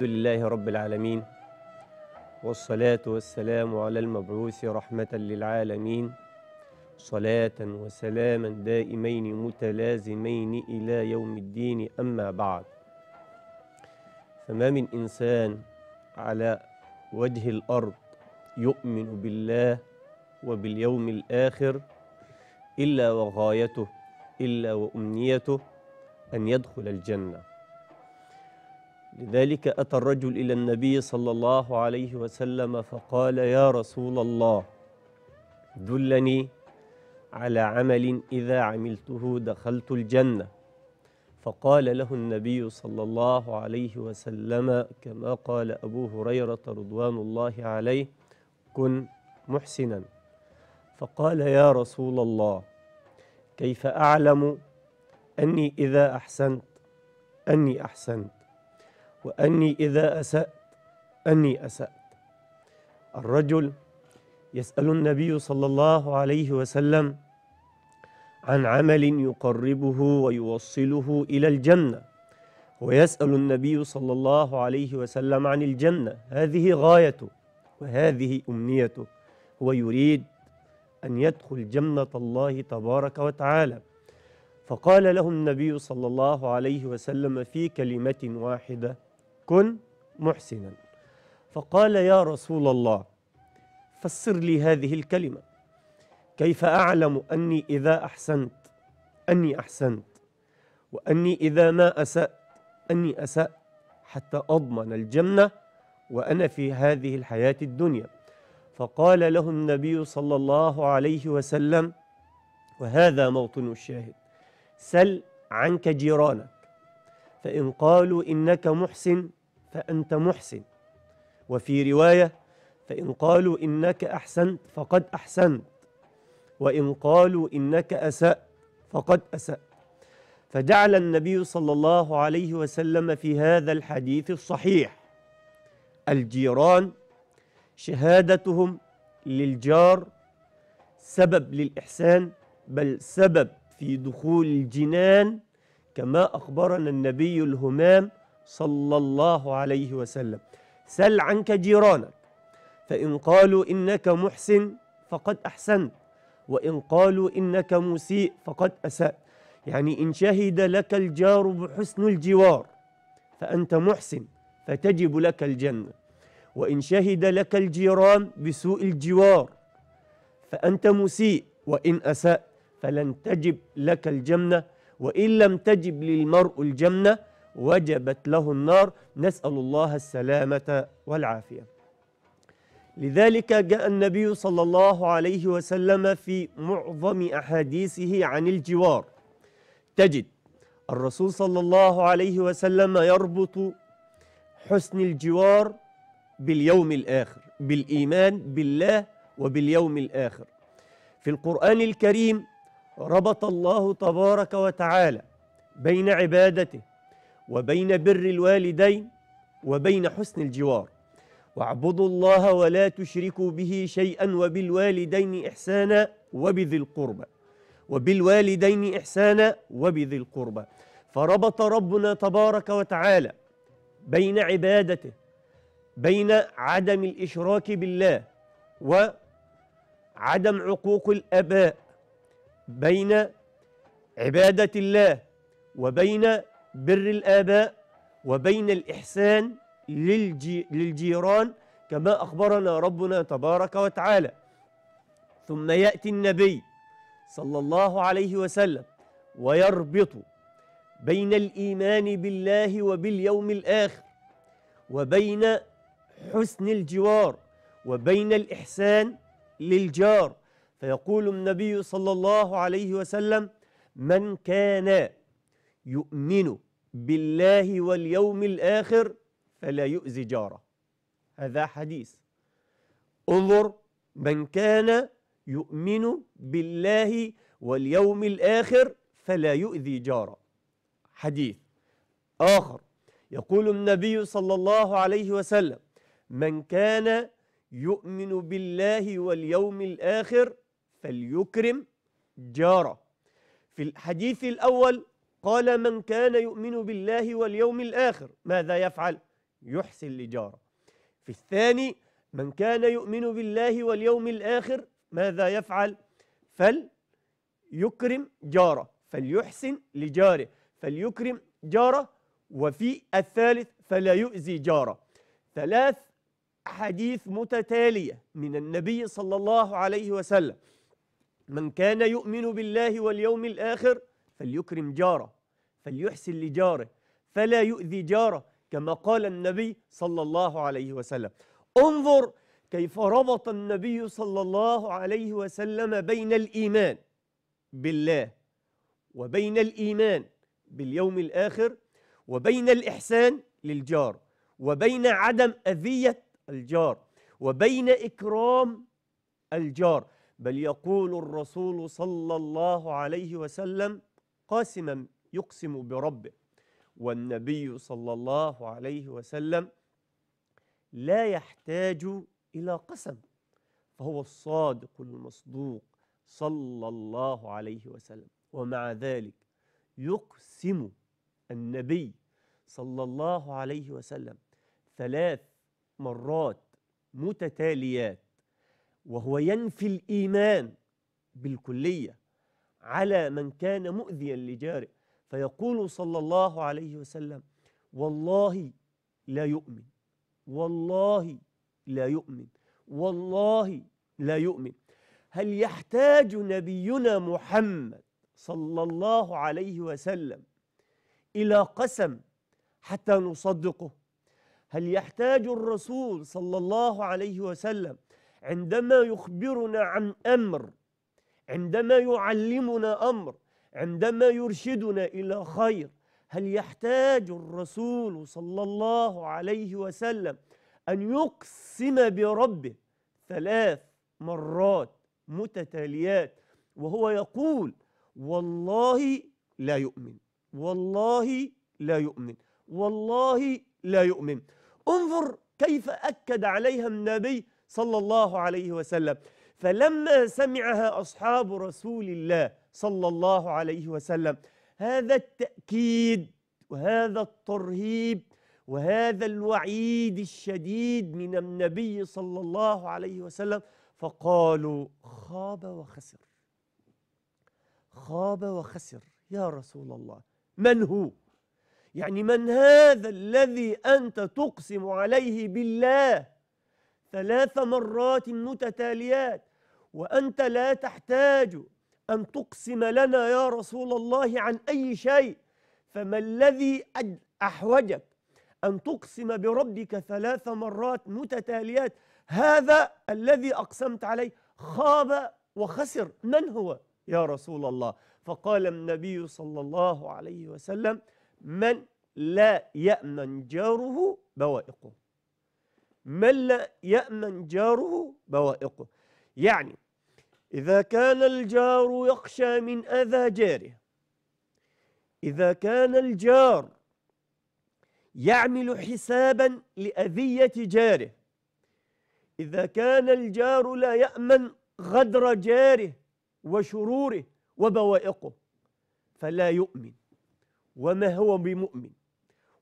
الحمد لله رب العالمين والصلاة والسلام على المبعوث رحمة للعالمين صلاة وسلاما دائمين متلازمين إلى يوم الدين أما بعد فما من إنسان على وجه الأرض يؤمن بالله وباليوم الآخر إلا وغايته إلا وأمنيته أن يدخل الجنة لذلك أتى الرجل إلى النبي صلى الله عليه وسلم فقال يا رسول الله دلني على عمل إذا عملته دخلت الجنة فقال له النبي صلى الله عليه وسلم كما قال أبو هريرة رضوان الله عليه كن محسنا فقال يا رسول الله كيف أعلم أني إذا أحسنت أني أحسنت وأني إذا أسأت أني أسأت الرجل يسأل النبي صلى الله عليه وسلم عن عمل يقربه ويوصله إلى الجنة ويسأل النبي صلى الله عليه وسلم عن الجنة هذه غايته وهذه أمنيته هو يريد أن يدخل جنة الله تبارك وتعالى فقال له النبي صلى الله عليه وسلم في كلمة واحدة كن محسنا فقال يا رسول الله فسر لي هذه الكلمه كيف اعلم اني اذا احسنت اني احسنت واني اذا ما اسات اني اسات حتى اضمن الجنه وانا في هذه الحياه الدنيا فقال له النبي صلى الله عليه وسلم وهذا موطن الشاهد سل عنك جيرانك فإن قالوا إنك محسن فأنت محسن وفي رواية فإن قالوا إنك أحسنت فقد أحسنت وإن قالوا إنك أسأت فقد أسأت فجعل النبي صلى الله عليه وسلم في هذا الحديث الصحيح الجيران شهادتهم للجار سبب للإحسان بل سبب في دخول الجنان كما أخبرنا النبي الهمام صلى الله عليه وسلم سل عنك جيرانك فإن قالوا إنك محسن فقد أحسنت وإن قالوا إنك مسيء فقد أسأت يعني إن شهد لك الجار بحسن الجوار فأنت محسن فتجب لك الجنة وإن شهد لك الجيران بسوء الجوار فأنت مسيء وإن أسأت فلن تجب لك الجنة وإن لم تجب للمرء الجنة وجبت له النار نسأل الله السلامة والعافية لذلك جاء النبي صلى الله عليه وسلم في معظم أحاديثه عن الجوار تجد الرسول صلى الله عليه وسلم يربط حسن الجوار باليوم الآخر بالإيمان بالله وباليوم الآخر في القرآن الكريم ربط الله تبارك وتعالى بين عبادته وبين بر الوالدين وبين حسن الجوار واعبدوا الله ولا تشركوا به شيئا وبالوالدين إحسانا وبذي القربى وبالوالدين إحسانا وبذي القربى فربط ربنا تبارك وتعالى بين عبادته بين عدم الإشراك بالله وعدم عقوق الآباء بين عبادة الله وبين بر الآباء وبين الإحسان للجي للجيران كما أخبرنا ربنا تبارك وتعالى ثم يأتي النبي صلى الله عليه وسلم ويربط بين الإيمان بالله وباليوم الآخر وبين حسن الجوار وبين الإحسان للجار فيقول النبي صلى الله عليه وسلم من كان يؤمن بالله واليوم الآخر فلا يؤذي جاره هذا حديث انظر من كان يؤمن بالله واليوم الآخر فلا يؤذي جاره حديث آخر يقول النبي صلى الله عليه وسلم من كان يؤمن بالله واليوم الآخر فليكرم جاره في الحديث الأول قال من كان يؤمن بالله واليوم الآخر ماذا يفعل؟ يحسن لجاره في الثاني من كان يؤمن بالله واليوم الآخر ماذا يفعل؟ فليكرم جاره فليحسن لجاره فليكرم جاره وفي الثالث فلا يؤذي جاره ثلاث حديث متتالية من النبي صلى الله عليه وسلم من كان يؤمن بالله واليوم الآخر فليكرم جاره فليحسن لجاره فلا يؤذي جاره كما قال النبي صلى الله عليه وسلم انظر كيف ربط النبي صلى الله عليه وسلم بين الإيمان بالله وبين الإيمان باليوم الآخر وبين الإحسان للجار وبين عدم أذية الجار وبين إكرام الجار بل يقول الرسول صلى الله عليه وسلم قاسما يقسم بربه والنبي صلى الله عليه وسلم لا يحتاج إلى قسم فهو الصادق المصدوق صلى الله عليه وسلم ومع ذلك يقسم النبي صلى الله عليه وسلم ثلاث مرات متتاليات وهو ينفي الإيمان بالكلية على من كان مؤذيا لجاره فيقول صلى الله عليه وسلم والله لا يؤمن والله لا يؤمن والله لا يؤمن هل يحتاج نبينا محمد صلى الله عليه وسلم إلى قسم حتى نصدقه هل يحتاج الرسول صلى الله عليه وسلم عندما يخبرنا عن أمر عندما يعلمنا أمر عندما يرشدنا إلى خير هل يحتاج الرسول صلى الله عليه وسلم أن يقسم بربه ثلاث مرات متتاليات وهو يقول والله لا يؤمن والله لا يؤمن والله لا يؤمن انظر كيف أكد عليها النبي صلى الله عليه وسلم فلما سمعها أصحاب رسول الله صلى الله عليه وسلم هذا التأكيد وهذا الترهيب وهذا الوعيد الشديد من النبي صلى الله عليه وسلم فقالوا خاب وخسر خاب وخسر يا رسول الله من هو يعني من هذا الذي أنت تقسم عليه بالله ثلاث مرات متتاليات وأنت لا تحتاج أن تقسم لنا يا رسول الله عن أي شيء فما الذي أحوجك أن تقسم بربك ثلاث مرات متتاليات هذا الذي أقسمت عليه خاب وخسر من هو يا رسول الله فقال النبي صلى الله عليه وسلم من لا يأمن جاره بوائقه من لا يأمن جاره بوائقه يعني إذا كان الجار يخشى من أذى جاره إذا كان الجار يعمل حسابا لأذية جاره إذا كان الجار لا يأمن غدر جاره وشروره وبوائقه فلا يؤمن وما هو بمؤمن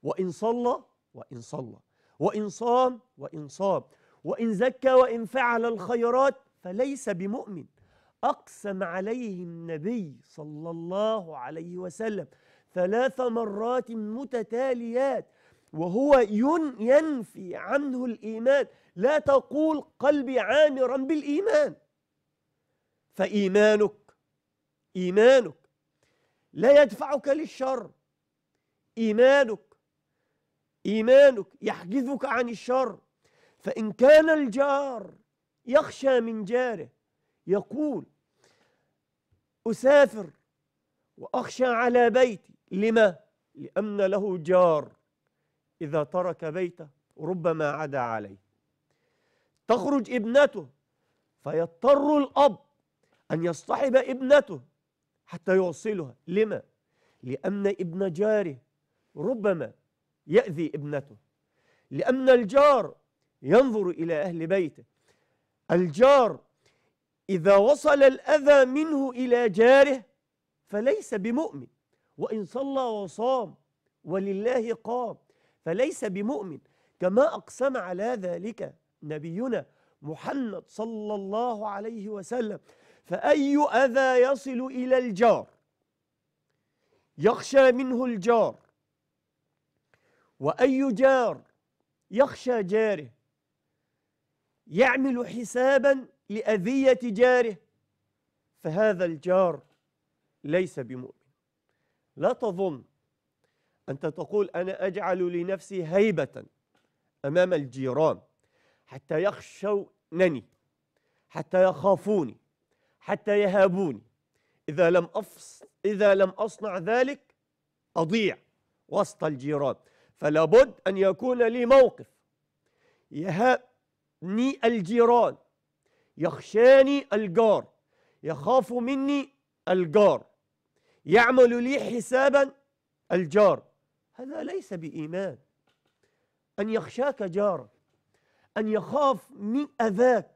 وإن صلى وإن صلى وإن صام وإن صام وإن زكى وإن فعل الخيرات فليس بمؤمن أقسم عليه النبي صلى الله عليه وسلم ثلاث مرات متتاليات وهو ين ينفي عنه الإيمان لا تقول قلبي عامرا بالإيمان فإيمانك إيمانك لا يدفعك للشر إيمانك إيمانك يحجزك عن الشر فإن كان الجار يخشى من جاره يقول أسافر وأخشى على بيتي لما؟ لأن له جار إذا ترك بيته ربما عدا عليه تخرج ابنته فيضطر الأب أن يصطحب ابنته حتى يوصلها لما؟ لأن ابن جاره ربما يأذي ابنته لأن الجار ينظر إلى أهل بيته الجار إذا وصل الأذى منه إلى جاره فليس بمؤمن وإن صلى وصام ولله قام فليس بمؤمن كما أقسم على ذلك نبينا محمد صلى الله عليه وسلم فأي أذى يصل إلى الجار يخشى منه الجار واي جار يخشى جاره يعمل حسابا لاذيه جاره فهذا الجار ليس بمؤمن لا تظن انت تقول انا اجعل لنفسي هيبه امام الجيران حتى يخشونني حتى يخافوني حتى يهابوني اذا لم أفص اذا لم اصنع ذلك اضيع وسط الجيران فلا بد أن يكون لي موقف يهابني الجيران يخشاني الجار يخاف مني الجار يعمل لي حسابا الجار هذا ليس بإيمان أن يخشاك جارك أن يخاف من أذاك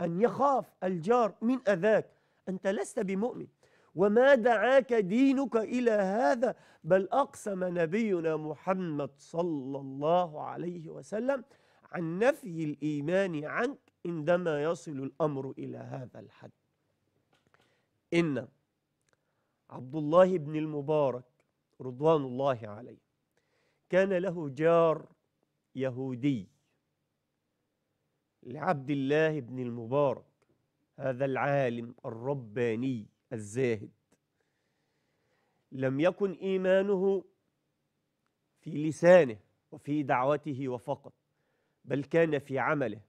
أن يخاف الجار من أذاك أنت لست بمؤمن وما دعاك دينك إلى هذا بل أقسم نبينا محمد صلى الله عليه وسلم عن نفي الإيمان عنك عندما يصل الأمر إلى هذا الحد إن عبد الله بن المبارك رضوان الله عليه كان له جار يهودي لعبد الله بن المبارك هذا العالم الرباني الزاهد لم يكن إيمانه في لسانه وفي دعوته وفقط بل كان في عمله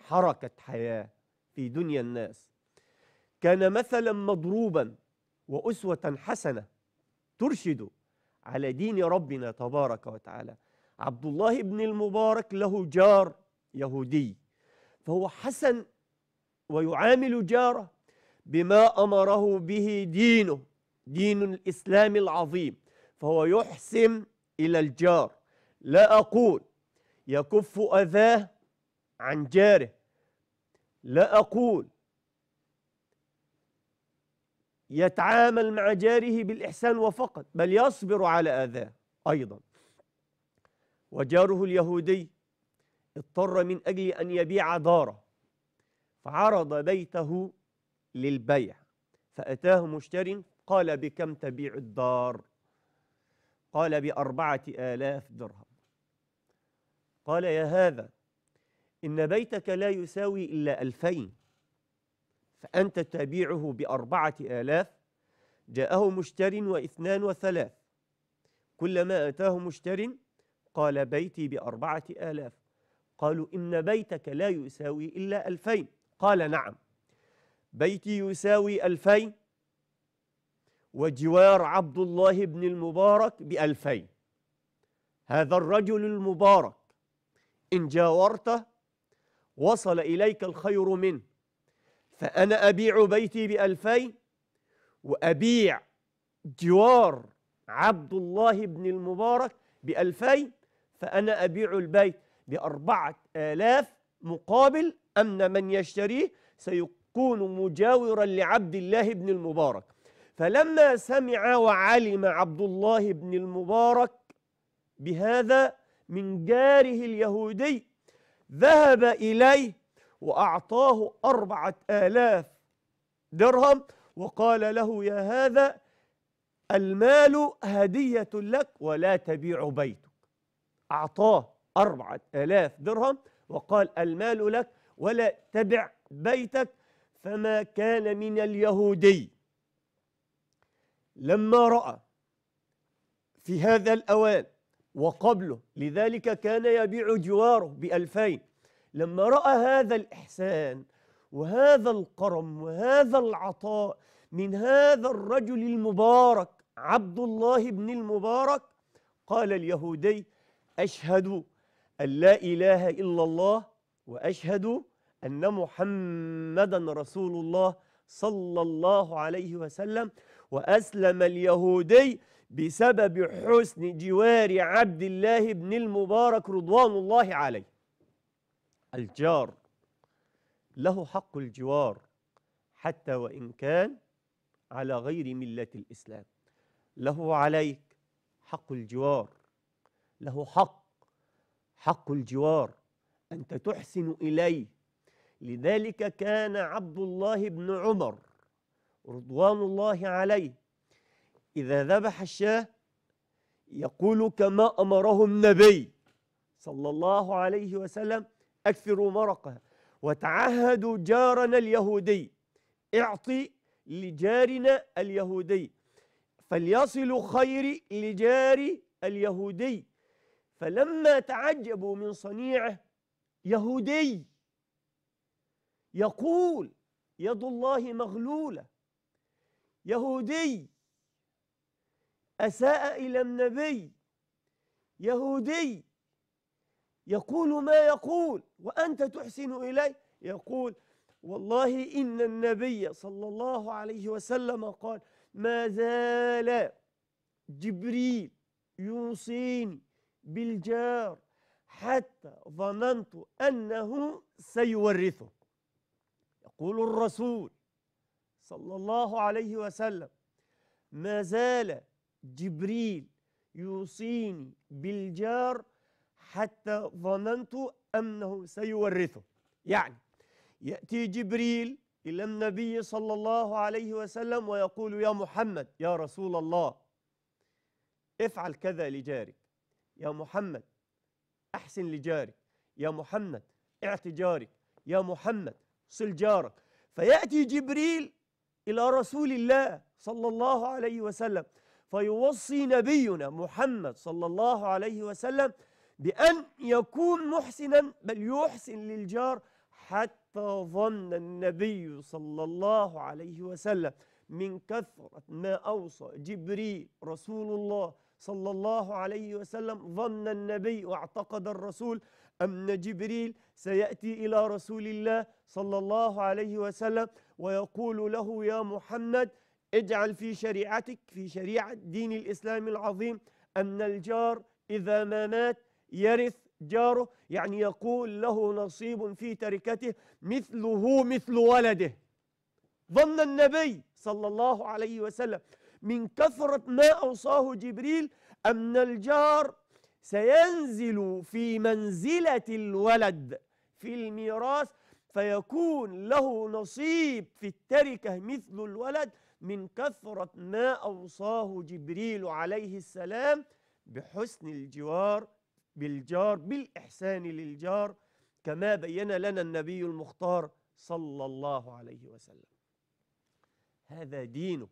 حركة حياة في دنيا الناس كان مثلا مضروبا وأسوة حسنة ترشد على دين ربنا تبارك وتعالى عبد الله بن المبارك له جار يهودي فهو حسن ويعامل جاره بما أمره به دينه دين الإسلام العظيم فهو يحسن إلى الجار لا أقول يكف أذاه عن جاره لا أقول يتعامل مع جاره بالإحسان وفقط بل يصبر على أذاه أيضا وجاره اليهودي اضطر من أجل أن يبيع داره فعرض بيته للبيع فأتاه مشتر قال بكم تبيع الدار قال بأربعة آلاف درهم قال يا هذا إن بيتك لا يساوي إلا ألفين فأنت تبيعه بأربعة آلاف جاءه مشتر واثنان وثلاث كلما أتاه مشتر قال بيتي بأربعة آلاف قالوا إن بيتك لا يساوي إلا ألفين قال نعم بيتي يساوي ألفين وجوار عبد الله بن المبارك بألفين هذا الرجل المبارك إن جاورته وصل إليك الخير منه فأنا أبيع بيتي بألفين وأبيع جوار عبد الله بن المبارك بألفين فأنا أبيع البيت بأربعة آلاف مقابل أن من يشتريه سيقوم يكون مجاورا لعبد الله بن المبارك فلما سمع وعلم عبد الله بن المبارك بهذا من جاره اليهودي ذهب إليه وأعطاه أربعة آلاف درهم وقال له يا هذا المال هدية لك ولا تبيع بيتك أعطاه أربعة آلاف درهم وقال المال لك ولا تبع بيتك فما كان من اليهودي لما رأى في هذا الأوان وقبله لذلك كان يبيع جواره بألفين لما رأى هذا الإحسان وهذا القرم وهذا العطاء من هذا الرجل المبارك عبد الله بن المبارك قال اليهودي أشهد أن لا إله إلا الله وأشهد أن محمدا رسول الله صلى الله عليه وسلم وأسلم اليهودي بسبب حسن جوار عبد الله بن المبارك رضوان الله عليه الجار له حق الجوار حتى وإن كان على غير ملة الإسلام له عليك حق الجوار له حق حق الجوار أنت تحسن إليه لذلك كان عبد الله بن عمر رضوان الله عليه إذا ذبح الشاه يقول كما أمره النبي صلى الله عليه وسلم أكثروا مرقها وتعهدوا جارنا اليهودي اعطي لجارنا اليهودي فليصل خيري لجاري اليهودي فلما تعجبوا من صنيعه يهودي يقول يد الله مغلولة يهودي أساء إلى النبي يهودي يقول ما يقول وأنت تحسن إليه يقول والله إن النبي صلى الله عليه وسلم قال ما زال جبريل يوصيني بالجار حتى ظننت أنه سيورثه يقول الرسول صلى الله عليه وسلم ما زال جبريل يوصيني بالجار حتى ظننت أنه سيورثه يعني يأتي جبريل إلى النبي صلى الله عليه وسلم ويقول يا محمد يا رسول الله افعل كذا لجارك يا محمد أحسن لجارك يا محمد اعت جارك يا محمد صل جارك فيأتي جبريل إلى رسول الله صلى الله عليه وسلم فيوصي نبينا محمد صلى الله عليه وسلم بأن يكون محسنا بل يحسن للجار حتى ظن النبي صلى الله عليه وسلم من كثرة ما أوصى جبريل رسول الله صلى الله عليه وسلم ظن النبي واعتقد الرسول أن جبريل سيأتي إلى رسول الله صلى الله عليه وسلم ويقول له يا محمد اجعل في شريعتك في شريعة دين الإسلام العظيم أن الجار إذا ما مات يرث جاره يعني يقول له نصيب في تركته مثله مثل ولده ظن النبي صلى الله عليه وسلم من كثرة ما أوصاه جبريل أن الجار سينزل في منزلة الولد في الميراث فيكون له نصيب في التركة مثل الولد من كثرة ما أوصاه جبريل عليه السلام بحسن الجوار بالجار بالإحسان للجار كما بين لنا النبي المختار صلى الله عليه وسلم هذا دينك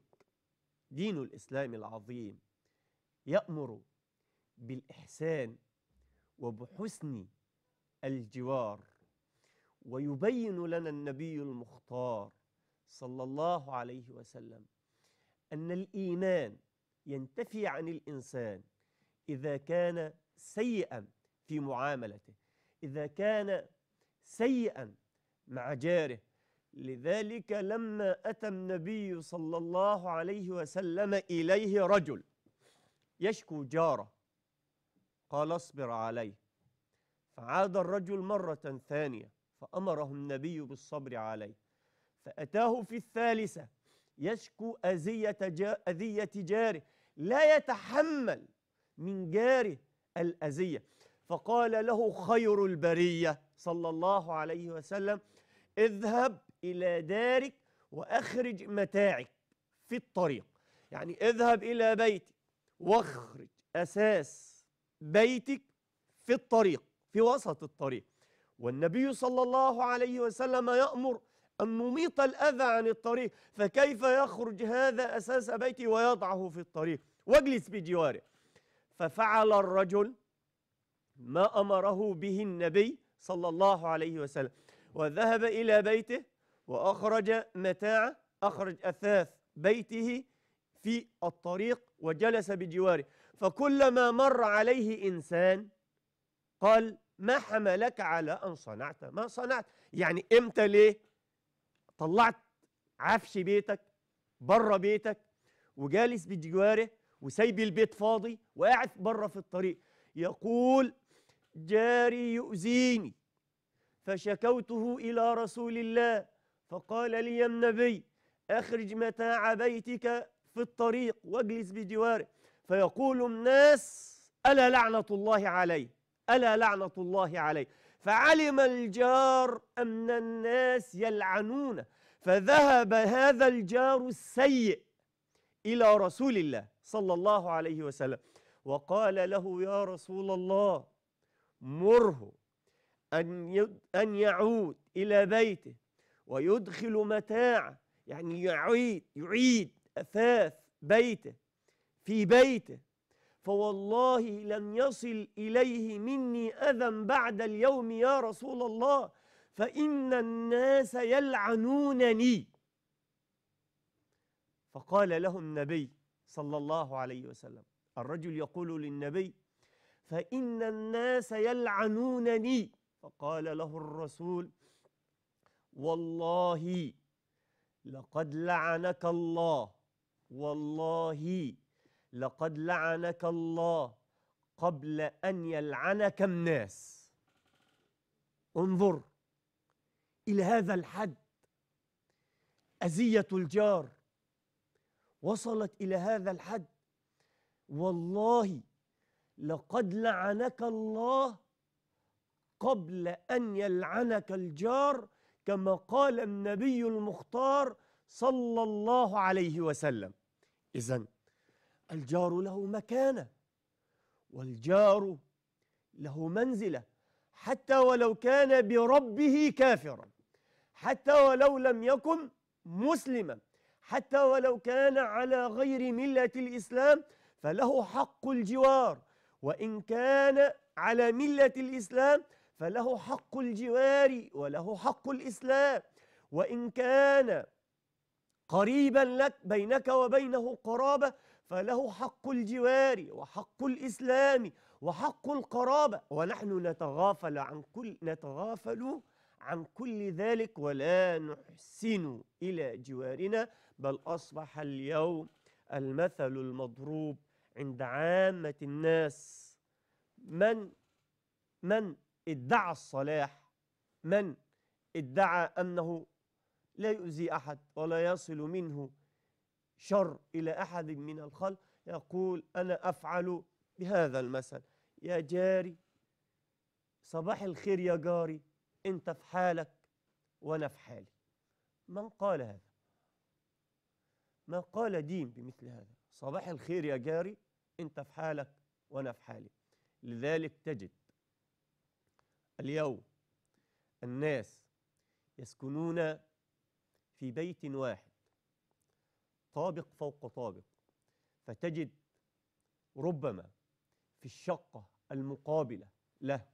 دين الإسلام العظيم يأمر بالإحسان وبحسن الجوار ويبين لنا النبي المختار صلى الله عليه وسلم أن الإيمان ينتفي عن الإنسان إذا كان سيئا في معاملته إذا كان سيئا مع جاره لذلك لما أتى النبي صلى الله عليه وسلم إليه رجل يشكو جاره قال اصبر عليه فعاد الرجل مرة ثانية فأمره النبي بالصبر عليه فأتاه في الثالثة يشكو أذية, أذية جاره لا يتحمل من جاره الأذية فقال له خير البرية صلى الله عليه وسلم اذهب إلى دارك وأخرج متاعك في الطريق يعني اذهب إلى بيتي واخرج أساس بيتك في الطريق في وسط الطريق والنبي صلى الله عليه وسلم يأمر أن نميط الأذى عن الطريق فكيف يخرج هذا أساس بيتي ويضعه في الطريق واجلس بجواره ففعل الرجل ما أمره به النبي صلى الله عليه وسلم وذهب إلى بيته وأخرج متاع أخرج أثاث بيته في الطريق وجلس بجواره فكلما مر عليه إنسان قال ما حملك على أن صنعت ما صنعت يعني إمتى ليه طلعت عفش بيتك بره بيتك وجالس بجواره وسايب البيت فاضي وقاعد بره في الطريق يقول جاري يؤذيني فشكوته إلى رسول الله فقال لي النبي أخرج متاع بيتك في الطريق واجلس بجواره فيقول الناس ألا لعنة الله عليه ألا لعنة الله عليه فعلم الجار أن الناس يلعنون فذهب هذا الجار السيء إلى رسول الله صلى الله عليه وسلم وقال له يا رسول الله مره أن أن يعود إلى بيته ويدخل متاعه يعني يعيد يعيد أثاث بيته في بيته فوالله لن يصل إليه مني أذى بعد اليوم يا رسول الله فإن الناس يلعنونني فقال له النبي صلى الله عليه وسلم الرجل يقول للنبي فإن الناس يلعنونني فقال له الرسول والله لقد لعنك الله والله لقد لعنك الله قبل أن يلعنك الناس انظر إلى هذا الحد أزية الجار وصلت إلى هذا الحد والله لقد لعنك الله قبل أن يلعنك الجار كما قال النبي المختار صلى الله عليه وسلم إذا الجار له مكانة والجار له منزلة حتى ولو كان بربه كافرا حتى ولو لم يكن مسلما حتى ولو كان على غير ملة الإسلام فله حق الجوار وإن كان على ملة الإسلام فله حق الجوار وله حق الإسلام وإن كان قريبا لك بينك وبينه قرابة فله حق الجوار وحق الإسلام وحق القرابة ونحن نتغافل عن كل نتغافل عن كل ذلك ولا نحسن إلى جوارنا بل أصبح اليوم المثل المضروب عند عامة الناس من من ادعى الصلاح من ادعى أنه لا يؤذي أحد ولا يصل منه شر إلى أحد من الخلق يقول أنا أفعل بهذا المثل يا جاري صباح الخير يا جاري أنت في حالك وأنا في حالي من قال هذا؟ ما قال دين بمثل هذا صباح الخير يا جاري أنت في حالك وأنا في حالي لذلك تجد اليوم الناس يسكنون في بيت واحد طابق فوق طابق فتجد ربما في الشقة المقابلة له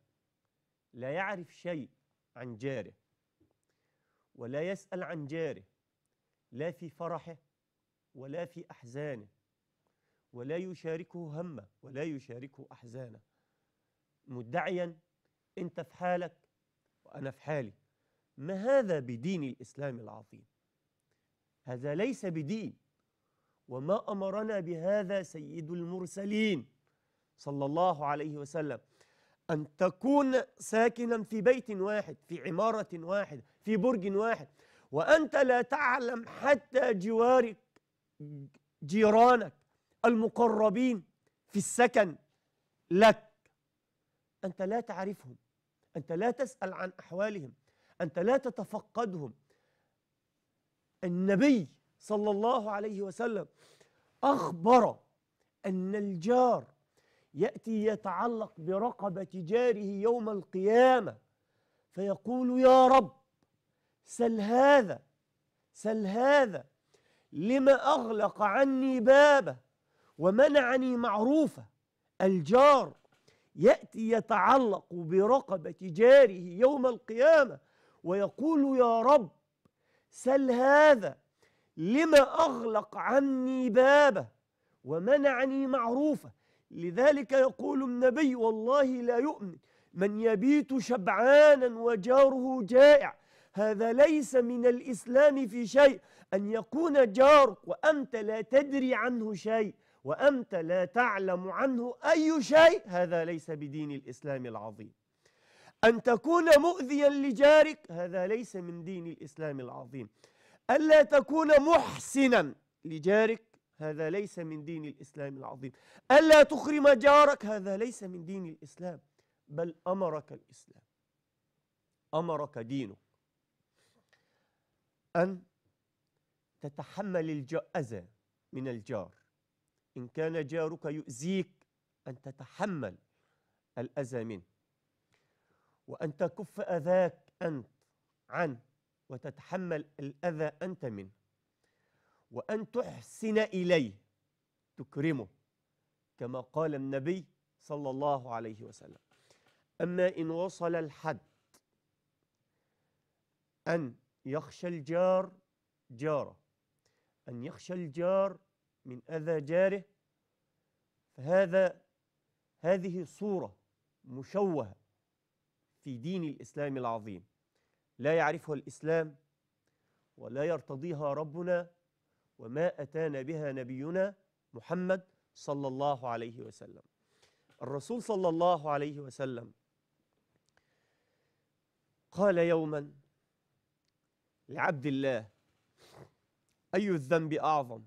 لا يعرف شيء عن جاره ولا يسأل عن جاره لا في فرحه ولا في أحزانه ولا يشاركه همه ولا يشاركه أحزانه مدعيا أنت في حالك وأنا في حالي ما هذا بدين الإسلام العظيم هذا ليس بدين وما أمرنا بهذا سيد المرسلين صلى الله عليه وسلم أن تكون ساكنا في بيت واحد في عمارة واحدة في برج واحد وأنت لا تعلم حتى جوارك جيرانك المقربين في السكن لك أنت لا تعرفهم أنت لا تسأل عن أحوالهم أنت لا تتفقدهم النبي صلى الله عليه وسلم أخبر أن الجار يأتي يتعلق برقبة جاره يوم القيامة فيقول يا رب سل هذا سل هذا لما أغلق عني بابه ومنعني معروفه الجار يأتي يتعلق برقبة جاره يوم القيامة ويقول يا رب سل هذا لما أغلق عني بابه ومنعني معروفه لذلك يقول النبي والله لا يؤمن من يبيت شبعانا وجاره جائع هذا ليس من الإسلام في شيء أن يكون جارك وأنت لا تدري عنه شيء وأنت لا تعلم عنه أي شيء هذا ليس بدين الإسلام العظيم أن تكون مؤذيا لجارك هذا ليس من دين الإسلام العظيم ألا تكون محسنا لجارك هذا ليس من دين الإسلام العظيم ألا تخرم جارك هذا ليس من دين الإسلام بل أمرك الإسلام أمرك دينه أن تتحمل الأذى من الجار إن كان جارك يؤذيك أن تتحمل الأذى منه وأن تكف أذاك أنت عنه وتتحمل الأذى أنت منه وأن تحسن إليه تكرمه كما قال النبي صلى الله عليه وسلم أما إن وصل الحد أن يخشى الجار جاره أن يخشى الجار من أذى جاره فهذا هذه صورة مشوهة في دين الإسلام العظيم لا يعرفها الإسلام ولا يرتضيها ربنا وما أتانا بها نبينا محمد صلى الله عليه وسلم الرسول صلى الله عليه وسلم قال يوما لعبد الله أي الذنب أعظم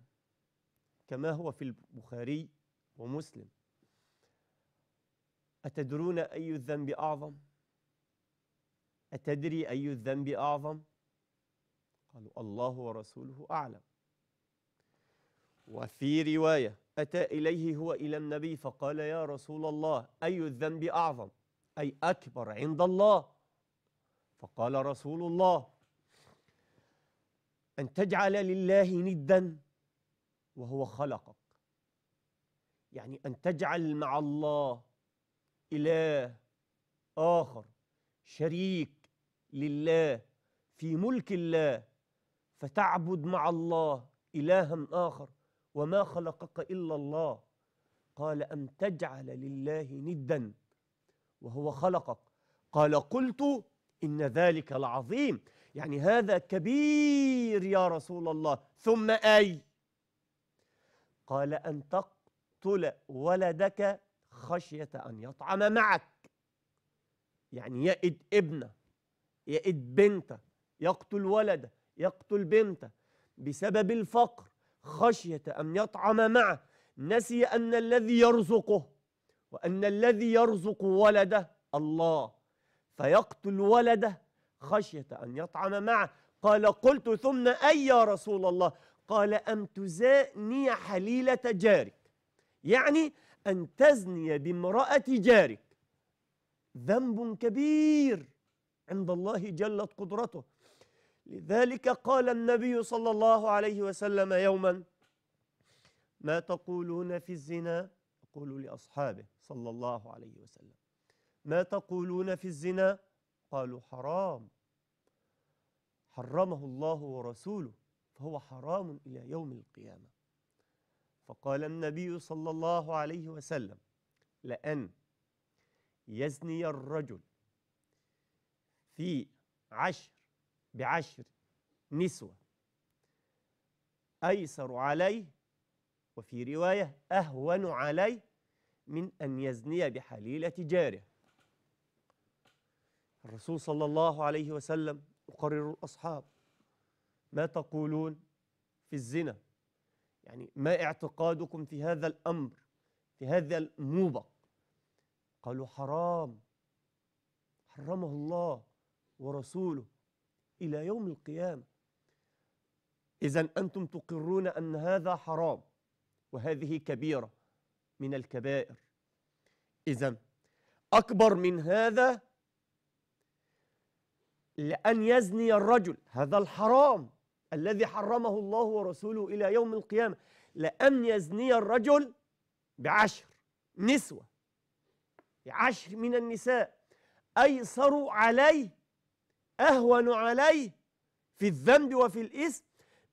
كما هو في البخاري ومسلم أتدرون أي الذنب أعظم؟ أتدري أي الذنب أعظم؟ قالوا الله ورسوله أعلم وفي رواية أتى إليه هو إلى النبي فقال يا رسول الله أي الذنب أعظم؟ أي أكبر عند الله فقال رسول الله أن تجعل لله ندا وهو خلقك يعني أن تجعل مع الله إله آخر شريك لله في ملك الله فتعبد مع الله إلها آخر وما خلقك إلا الله قال أم تجعل لله ندا وهو خلقك قال قلت إن ذلك لعظيم يعني هذا كبير يا رسول الله ثم أي قال أن تقتل ولدك خشية أن يطعم معك يعني يئد ابنه يئد بنته يقتل ولده يقتل بنته بسبب الفقر خشية أن يطعم معه نسي أن الذي يرزقه وأن الذي يرزق ولده الله فيقتل ولده خشية أن يطعم معه قال قلت ثم أي يا رسول الله قال أن تزاني حليلة جارك يعني أن تزني بامرأة جارك ذنب كبير عند الله جلت قدرته لذلك قال النبي صلى الله عليه وسلم يوما ما تقولون في الزنا يقول لأصحابه صلى الله عليه وسلم ما تقولون في الزنا قالوا حرام حرمه الله ورسوله فهو حرام إلى يوم القيامة فقال النبي صلى الله عليه وسلم لأن يزني الرجل في عشر بعشر نسوة أيسر عليه وفي رواية أهون عليه من أن يزني بحليلة جاره الرسول صلى الله عليه وسلم يقرر الأصحاب ما تقولون في الزنا يعني ما اعتقادكم في هذا الأمر في هذا الموبق قالوا حرام حرمه الله ورسوله إلى يوم القيامة إذا أنتم تقرون أن هذا حرام وهذه كبيرة من الكبائر إذا أكبر من هذا لأن يزني الرجل هذا الحرام الذي حرمه الله ورسوله إلى يوم القيامة لأن يزني الرجل بعشر نسوة عشر من النساء أيسروا عليه أهون عليه في الذنب وفي الإثم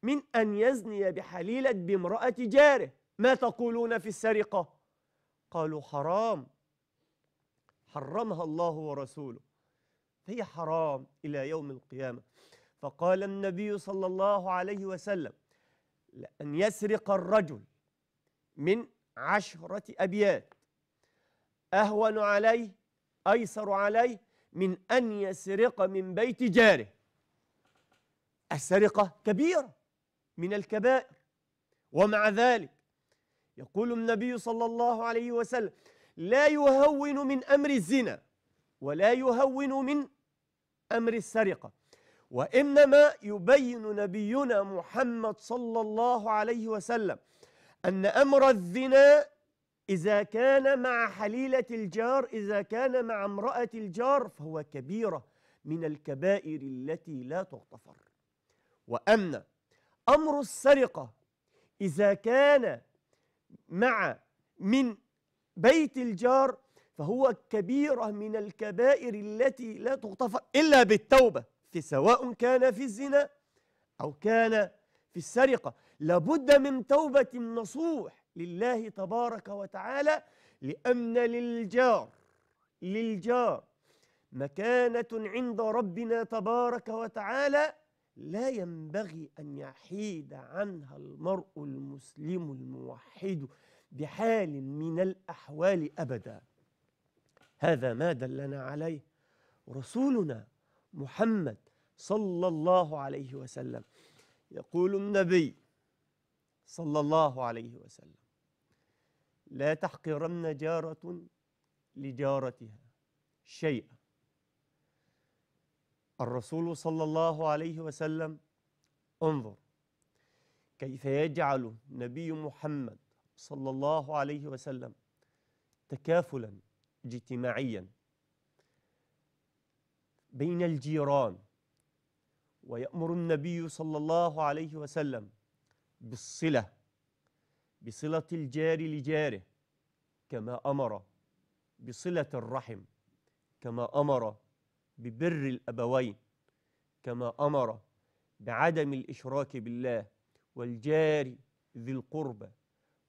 من أن يزني بحليلة بامرأة جاره ما تقولون في السرقة قالوا حرام حرمها الله ورسوله هي حرام إلى يوم القيامة فقال النبي صلى الله عليه وسلم أن يسرق الرجل من عشرة أبيات أهون عليه أيسر عليه من أن يسرق من بيت جاره السرقة كبيرة من الكبائر ومع ذلك يقول النبي صلى الله عليه وسلم لا يهون من أمر الزنا ولا يهون من أمر السرقة وإنما يبين نبينا محمد صلى الله عليه وسلم أن أمر الزنا إذا كان مع حليلة الجار إذا كان مع امرأة الجار فهو كبيرة من الكبائر التي لا تغتفر وأما أمر السرقة إذا كان مع من بيت الجار فهو كبيرة من الكبائر التي لا تغتفر إلا بالتوبة في سواء كان في الزنا أو كان في السرقة لابد من توبة النصوح لله تبارك وتعالى لأن للجار للجار مكانة عند ربنا تبارك وتعالى لا ينبغي أن يحيد عنها المرء المسلم الموحد بحال من الأحوال أبدا هذا ما دلنا عليه رسولنا محمد صلى الله عليه وسلم يقول النبي صلى الله عليه وسلم لا تحقرن جارة لجارتها شيئا الرسول صلى الله عليه وسلم انظر كيف يجعل نبي محمد صلى الله عليه وسلم تكافلا اجتماعيا بين الجيران ويأمر النبي صلى الله عليه وسلم بالصلة بصلة الجار لجاره كما أمر بصلة الرحم كما أمر ببر الأبوين كما أمر بعدم الإشراك بالله والجار ذي القربى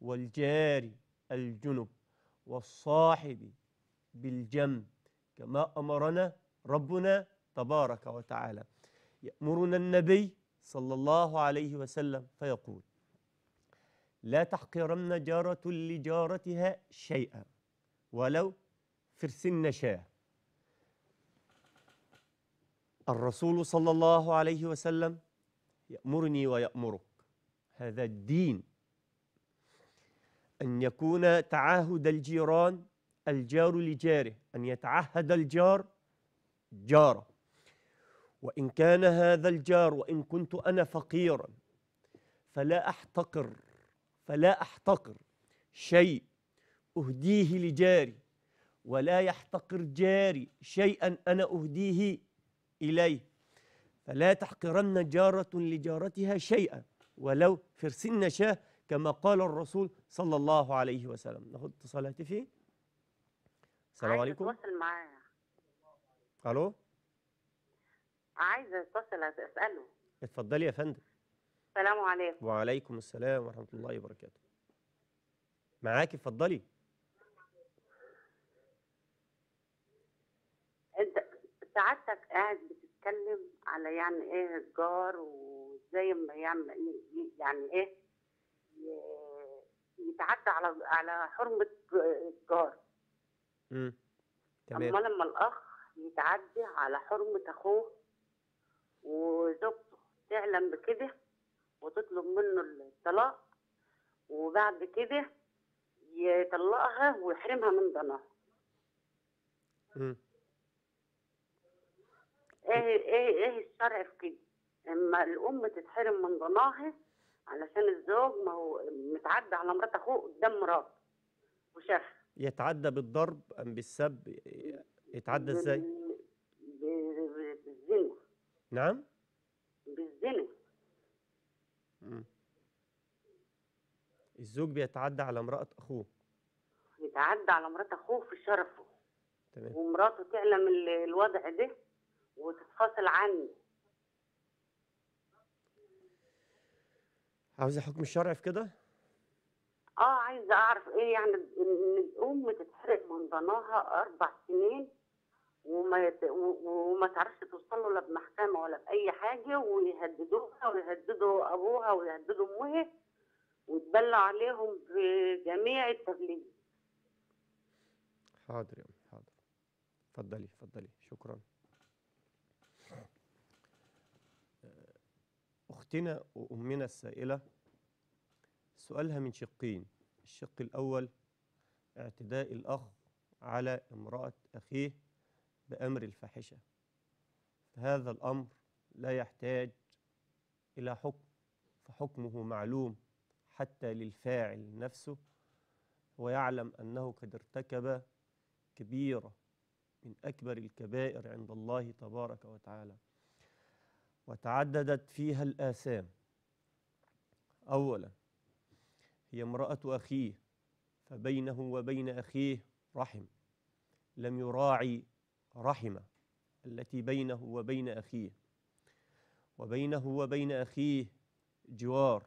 والجار الجنب والصاحب بالجنب كما أمرنا ربنا تبارك وتعالى يأمرنا النبي صلى الله عليه وسلم فيقول لا تحقرن جارة لجارتها شيئا ولو فرسن شاه الرسول صلى الله عليه وسلم يأمرني ويأمرك هذا الدين أن يكون تعاهد الجيران الجار لجاره أن يتعهد الجار جاره وإن كان هذا الجار وإن كنت أنا فقيرا فلا أحتقر فلا أحتقر شيء أهديه لجاري ولا يحتقر جاري شيئا أنا أهديه إليه فلا تحقرن جارة لجارتها شيئا ولو فرس شاه كما قال الرسول صلى الله عليه وسلم ناخذ اتصال هاتفي السلام عليكم معايا الو عايزه اتصل اساله اتفضلي يا فندم السلام عليكم وعليكم السلام ورحمه الله وبركاته معاكي اتفضلي انت سعادتك قاعد بتتكلم على يعني ايه الجار وازاي ما يعمل يعني ايه يتعدى على على حرمه الجار امم تمام اما لما الاخ يتعدي على حرمه اخوه وزوجته تعلم بكده وتطلب منه الطلاق وبعد كده يطلقها ويحرمها من ضناها ايه ايه ايه الشرع في كده اما الام تتحرم من ضناها علشان الزوج ما هو متعدى على مرات اخوه قدام مراته وشاف يتعدى بالضرب ام بالسب يتعدى ازاي؟ بالزنا نعم بالزنا الزوج بيتعدى على امرأة أخوه يتعدى على مرات أخوه في شرفه تمام ومراته تعلم الوضع ده وتتفصل عنه عاوزة حكم الشرع في كده؟ اه عايزة أعرف إيه يعني إن الأم تتحرق من ضناها أربع سنين وما يت... وما تعرفش توصل له لا بمحكمه ولا باي حاجه ويهددوها ويهددوا ابوها ويهددوا امها وتبلى عليهم بجميع التبليغ حاضر يا امي حاضر اتفضلي اتفضلي شكرا آه، اختنا وامنا السائله سؤالها من شقين الشق الاول اعتداء الاخ على امراه اخيه بأمر الفاحشة فهذا الأمر لا يحتاج إلى حكم فحكمه معلوم حتى للفاعل نفسه ويعلم أنه قد ارتكب كبيرة من أكبر الكبائر عند الله تبارك وتعالى وتعددت فيها الآثام أولا هي امرأة أخيه فبينه وبين أخيه رحم لم يراعي رحمه التي بينه وبين اخيه وبينه وبين اخيه جوار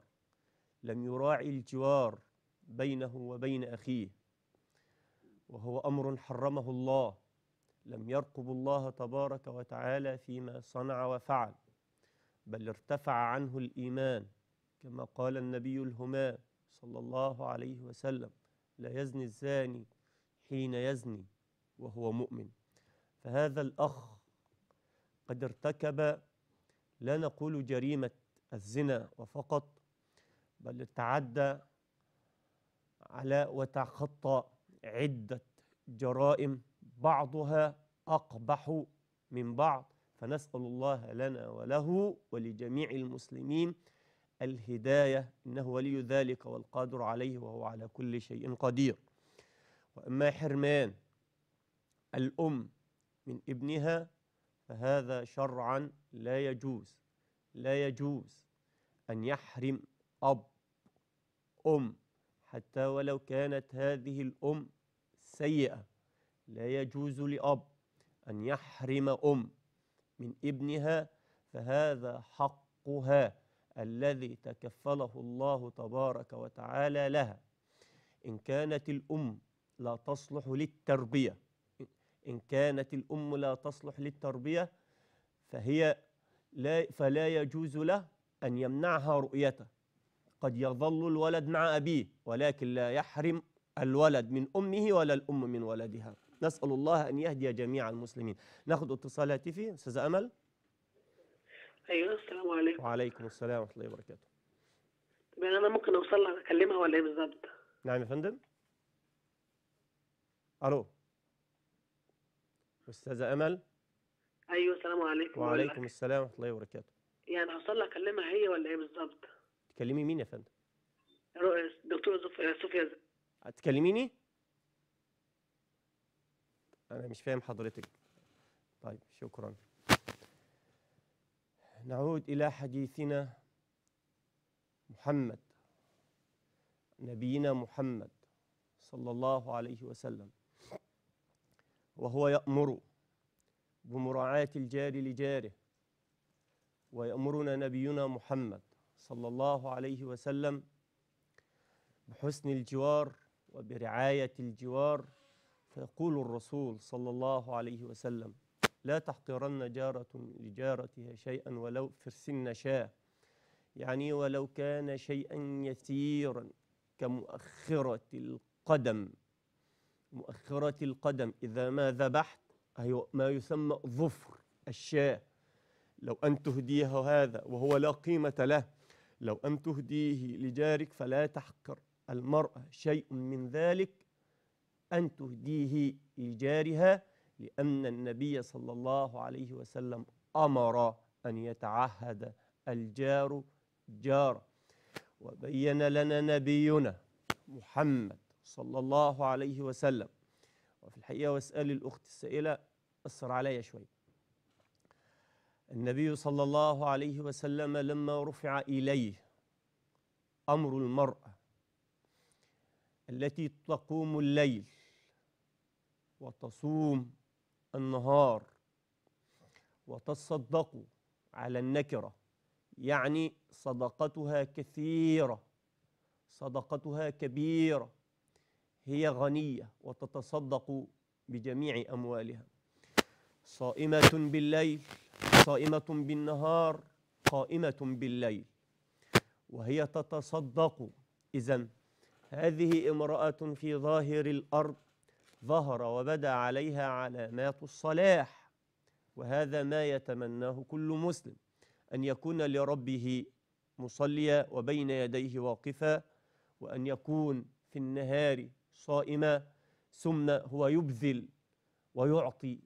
لم يراعي الجوار بينه وبين اخيه وهو امر حرمه الله لم يرقب الله تبارك وتعالى فيما صنع وفعل بل ارتفع عنه الايمان كما قال النبي الهمام صلى الله عليه وسلم لا يزني الزاني حين يزني وهو مؤمن فهذا الأخ قد ارتكب لا نقول جريمة الزنا وفقط بل تعدى على وتخطى عدة جرائم بعضها أقبح من بعض فنسأل الله لنا وله ولجميع المسلمين الهداية إنه ولي ذلك والقادر عليه وهو على كل شيء قدير وأما حرمان الأم من ابنها فهذا شرعا لا يجوز لا يجوز أن يحرم أب أم حتى ولو كانت هذه الأم سيئة لا يجوز لأب أن يحرم أم من ابنها فهذا حقها الذي تكفله الله تبارك وتعالى لها إن كانت الأم لا تصلح للتربية إن كانت الأم لا تصلح للتربية فهي لا فلا يجوز له أن يمنعها رؤيته قد يظل الولد مع أبيه ولكن لا يحرم الولد من أمه ولا الأم من ولدها نسأل الله أن يهدي جميع المسلمين نأخذ اتصال هاتفي أستاذ أمل أيوة السلام عليكم وعليكم السلام ورحمة الله وبركاته يعني أنا ممكن أوصل لها أكلمها ولا إيه بالظبط نعم يا فندم ألو أستاذة أمل أيوه السلام عليكم وعليكم السلام ورحمة الله وبركاته يعني حصل لي أكلمها هي ولا إيه بالظبط؟ تكلمي مين يا فندم؟ دكتورة صوفيا هتكلميني؟ أنا مش فاهم حضرتك طيب شكرا نعود إلى حديثنا محمد نبينا محمد صلى الله عليه وسلم وهو يأمر بمراعاة الجار لجاره ويأمرنا نبينا محمد صلى الله عليه وسلم بحسن الجوار وبرعاية الجوار فيقول الرسول صلى الله عليه وسلم لا تحقرن جارة لجارتها شيئا ولو السن شاة يعني ولو كان شيئا يسيرا كمؤخرة القدم مؤخرة القدم إذا ما ذبحت أيوة ما يسمى ظفر الشاة لو أن تهديه هذا وهو لا قيمة له لو أن تهديه لجارك فلا تحقر المرأة شيء من ذلك أن تهديه لجارها لأن النبي صلى الله عليه وسلم أمر أن يتعهد الجار جار وبين لنا نبينا محمد صلى الله عليه وسلم وفي الحقيقة واسأل الأخت السائلة أثر عليا شوية النبي صلى الله عليه وسلم لما رفع إليه أمر المرأة التي تقوم الليل وتصوم النهار وتصدق على النكرة يعني صدقتها كثيرة صدقتها كبيرة هي غنية وتتصدق بجميع أموالها صائمة بالليل صائمة بالنهار قائمة بالليل وهي تتصدق إذا هذه امرأة في ظاهر الأرض ظهر وبدا عليها علامات الصلاح وهذا ما يتمناه كل مسلم أن يكون لربه مصليا وبين يديه واقفا وأن يكون في النهار صائما ثم هو يبذل ويعطي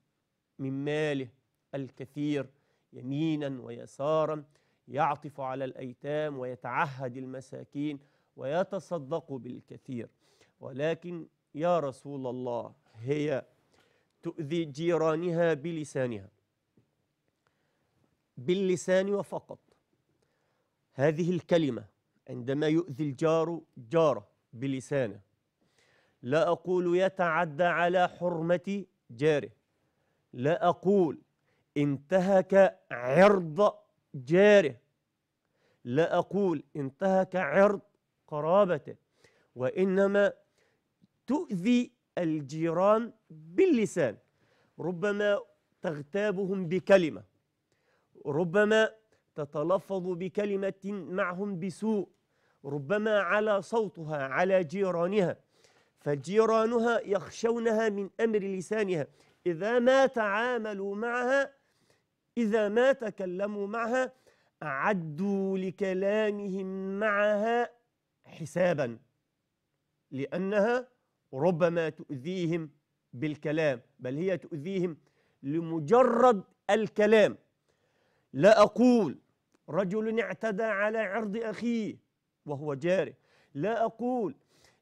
من ماله الكثير يمينا ويسارا يعطف على الايتام ويتعهد المساكين ويتصدق بالكثير ولكن يا رسول الله هي تؤذي جيرانها بلسانها باللسان وفقط هذه الكلمه عندما يؤذي الجار جاره بلسانه لا أقول يتعدى على حرمة جاره لا أقول انتهك عرض جاره لا أقول انتهك عرض قرابته وإنما تؤذي الجيران باللسان ربما تغتابهم بكلمة ربما تتلفظ بكلمة معهم بسوء ربما على صوتها على جيرانها فجيرانها يخشونها من أمر لسانها إذا ما تعاملوا معها إذا ما تكلموا معها أعدوا لكلامهم معها حسابا لأنها ربما تؤذيهم بالكلام بل هي تؤذيهم لمجرد الكلام لا أقول رجل اعتدى على عرض أخيه وهو جاره لا أقول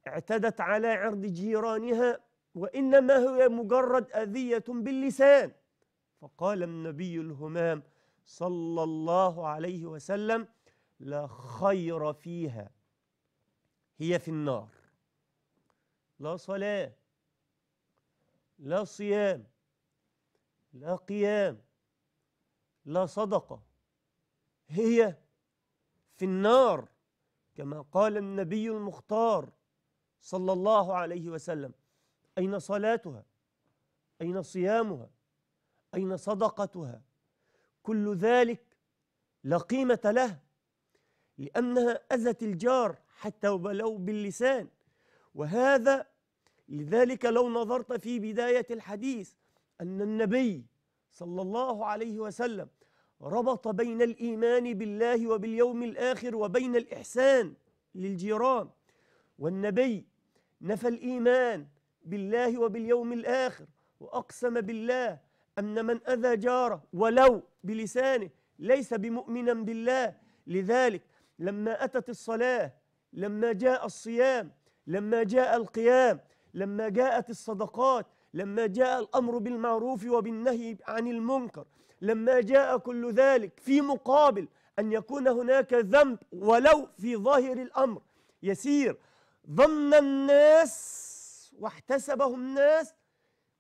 اعتدت على عرض جيرانها وإنما هي مجرد أذية باللسان فقال النبي الهمام صلى الله عليه وسلم لا خير فيها هي في النار لا صلاة لا صيام لا قيام لا صدقة هي في النار كما قال النبي المختار صلى الله عليه وسلم أين صلاتها أين صيامها أين صدقتها كل ذلك لا قيمة له لأنها أذت الجار حتى ولو باللسان وهذا لذلك لو نظرت في بداية الحديث أن النبي صلى الله عليه وسلم ربط بين الإيمان بالله وباليوم الآخر وبين الإحسان للجيران والنبي نفى الإيمان بالله وباليوم الآخر وأقسم بالله أن من أذى جاره ولو بلسانه ليس بمؤمنا بالله لذلك لما أتت الصلاة لما جاء الصيام لما جاء القيام لما جاءت الصدقات لما جاء الأمر بالمعروف وبالنهي عن المنكر لما جاء كل ذلك في مقابل أن يكون هناك ذنب ولو في ظاهر الأمر يسير ظن الناس واحتسبه الناس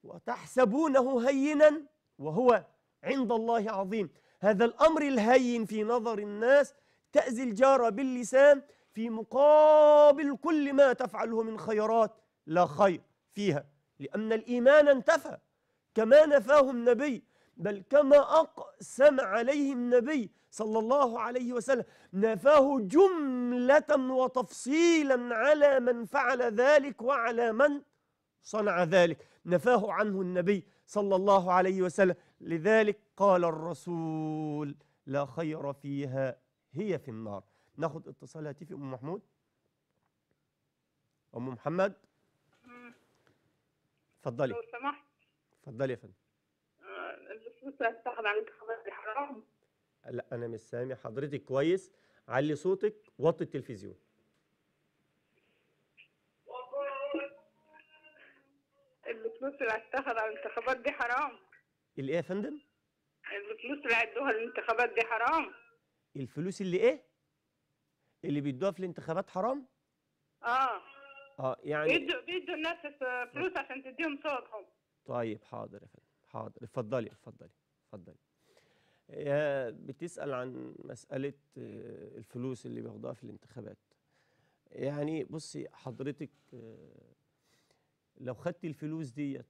وتحسبونه هينا وهو عند الله عظيم هذا الأمر الهين في نظر الناس تأذي الجار باللسان في مقابل كل ما تفعله من خيرات لا خير فيها لأن الإيمان انتفى كما نفاه النبي بل كما أقسم عليه النبي صلى الله عليه وسلم نفاه جملة وتفصيلا على من فعل ذلك وعلى من صنع ذلك نفاه عنه النبي صلى الله عليه وسلم لذلك قال الرسول لا خير فيها هي في النار ناخذ اتصال هاتفي أم محمود أم محمد تفضلي لو سمحت تفضلي يا فندم حرام لا انا مش سامع حضرتك كويس علي صوتك وطي التلفزيون اللي اللي هتاخد على الانتخابات دي حرام اللي ايه يا فندم؟ الفلوس اللي هيدوها الانتخابات دي حرام الفلوس اللي ايه؟ اللي بيدوها في الانتخابات حرام؟ اه اه يعني بيدوا بيدوا الناس فلوس عشان تديهم صوتهم طيب حاضر يا فندم حاضر اتفضلي اتفضلي اتفضلي بتسأل عن مسألة آه، الفلوس اللي بياخدوها في الانتخابات يعني بصي حضرتك آه، لو خدتي الفلوس ديت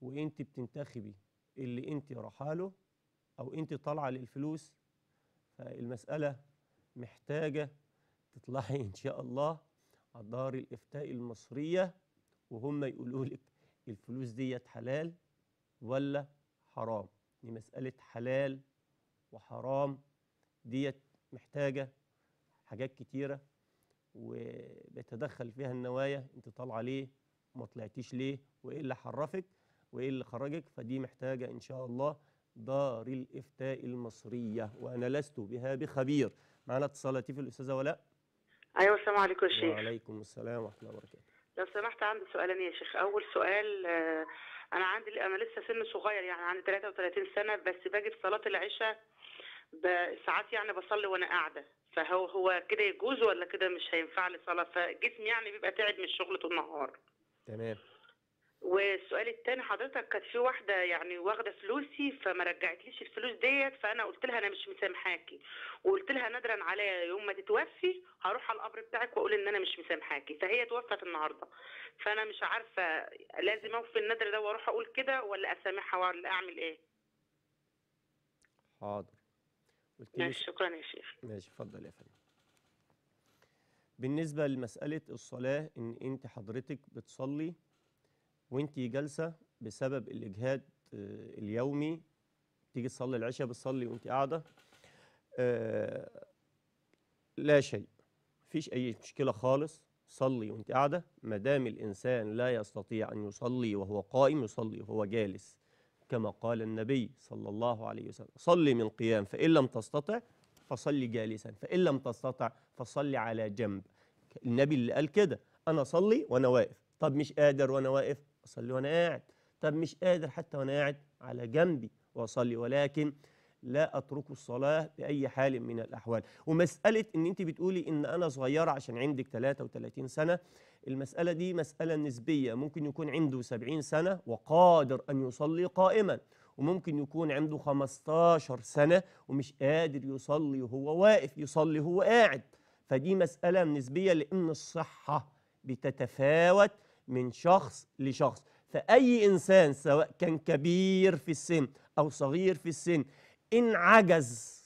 وانت بتنتخبي اللي انت رحاله او انت طالعه للفلوس فالمساله محتاجه تطلعي ان شاء الله على دار الافتاء المصريه وهم يقولوا لك الفلوس ديت حلال ولا حرام دي مسألة حلال وحرام ديت محتاجة حاجات كتيرة وبيتدخل فيها النوايا انت طالعة ليه وما طلعتيش ليه وايه اللي حرفك وايه اللي خرجك فدي محتاجة ان شاء الله دار الافتاء المصرية وانا لست بها بخبير معنا اتصالاتي في الاستاذة ولاء ايوه السلام عليكم الشيخ وعليكم السلام ورحمة الله وبركاته لو سمحت عندي سؤالين يا شيخ اول سؤال آه، انا عندي انا لسه سن صغير يعني عندي 33 سنه بس باجي في صلاه العشاء ساعات يعني بصلي وانا قاعده فهو هو كده يجوز ولا كده مش هينفع لي صلاه فجسمي يعني بيبقى تعب من الشغل طول النهار تمام والسؤال الثاني حضرتك كانت في واحده يعني واخده فلوسي فما رجعتليش الفلوس ديت فانا قلت لها انا مش مسامحاكي وقلت لها نادرا عليا يوم ما تتوفي هروح على القبر بتاعك واقول ان انا مش مسامحاكي فهي توفت النهارده فانا مش عارفه لازم اوفي النذر ده واروح اقول كده ولا اسامحها ولا اعمل ايه حاضر قلت ماشي شكرا يا شيخ ماشي اتفضل يا فندم بالنسبه لمساله الصلاه ان انت حضرتك بتصلي وانت جالسه بسبب الاجهاد آه، اليومي تيجي تصلي العشاء بتصلي وانت قاعده آه، لا شيء مفيش اي مشكله خالص صلي وانت قاعده ما دام الانسان لا يستطيع ان يصلي وهو قائم يصلي وهو جالس كما قال النبي صلى الله عليه وسلم صلي من قيام فان لم تستطع فصلي جالسا فان لم تستطع فصلي على جنب النبي اللي قال كده انا صلي وانا واقف طب مش قادر وانا واقف أصلي وأنا قاعد طب مش قادر حتى وأنا قاعد على جنبي وأصلي ولكن لا أترك الصلاة بأي حال من الأحوال ومسألة أن أنت بتقولي أن أنا صغيرة عشان عندك 33 سنة المسألة دي مسألة نسبية ممكن يكون عنده 70 سنة وقادر أن يصلي قائما وممكن يكون عنده 15 سنة ومش قادر يصلي وهو واقف يصلي وهو قاعد فدي مسألة نسبية لأن الصحة بتتفاوت من شخص لشخص فأي إنسان سواء كان كبير في السن أو صغير في السن إن عجز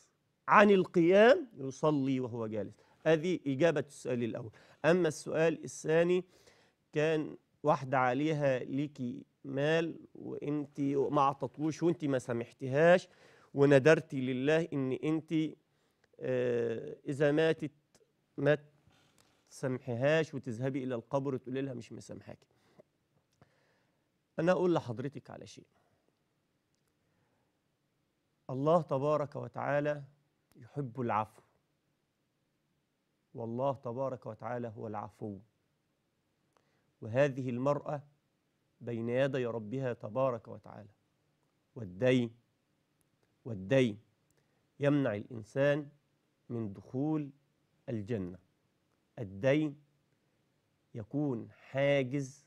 عن القيام يصلي وهو جالس هذه إجابة السؤال الأول أما السؤال الثاني كان واحدة عليها ليكي مال وانت ما عطتوش وانت ما سامحتهاش وندرتي لله ان انت آه، اذا ماتت مات تسامحيهاش وتذهبي الى القبر وتقولي لها مش مسامحاكي انا اقول لحضرتك على شيء الله تبارك وتعالى يحب العفو والله تبارك وتعالى هو العفو وهذه المرأة بين يدي ربها تبارك وتعالى والدين والدين يمنع الإنسان من دخول الجنة الدين يكون حاجز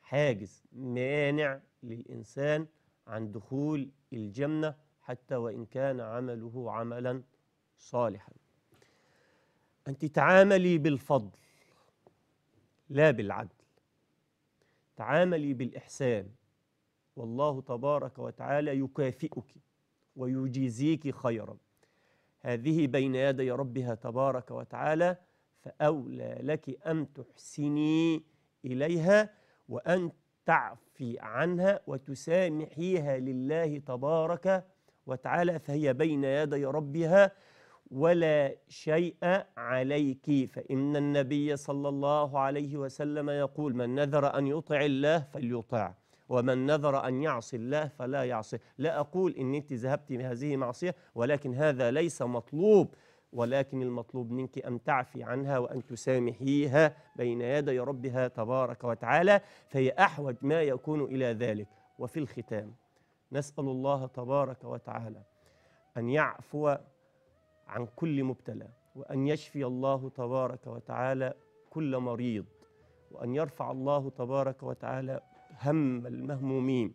حاجز مانع للإنسان عن دخول الجنة حتى وإن كان عمله عملا صالحا أنت تعاملي بالفضل لا بالعدل تعاملي بالإحسان والله تبارك وتعالى يكافئك ويجيزيك خيرا هذه بين يدي ربها تبارك وتعالى فأولى لك أن تحسني إليها وأن تعفي عنها وتسامحيها لله تبارك وتعالى فهي بين يدي ربها ولا شيء عليك فإن النبي صلى الله عليه وسلم يقول من نذر أن يطع الله فليطع ومن نذر أن يعصي الله فلا يعصي لا أقول إن أنت ذهبت بهذه معصية ولكن هذا ليس مطلوب ولكن المطلوب منك أن تعفي عنها وأن تسامحيها بين يدي ربها تبارك وتعالى فهي أحوج ما يكون إلى ذلك وفي الختام نسأل الله تبارك وتعالى أن يعفو عن كل مبتلى وأن يشفي الله تبارك وتعالى كل مريض وأن يرفع الله تبارك وتعالى هم المهمومين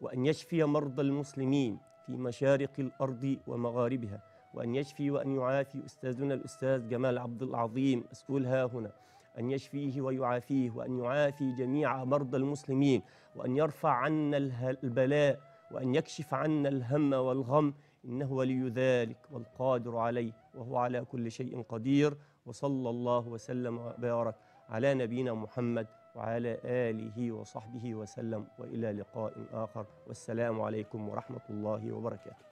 وأن يشفي مرضى المسلمين في مشارق الأرض ومغاربها وأن يشفي وأن يعافي أستاذنا الأستاذ جمال عبد العظيم مسؤول ها هنا أن يشفيه ويعافيه وأن يعافي جميع مرضى المسلمين وأن يرفع عنا البلاء وأن يكشف عنا الهم والغم إنه ولي ذلك والقادر عليه وهو على كل شيء قدير وصلى الله وسلم وبارك على نبينا محمد وعلى آله وصحبه وسلم وإلى لقاء آخر والسلام عليكم ورحمة الله وبركاته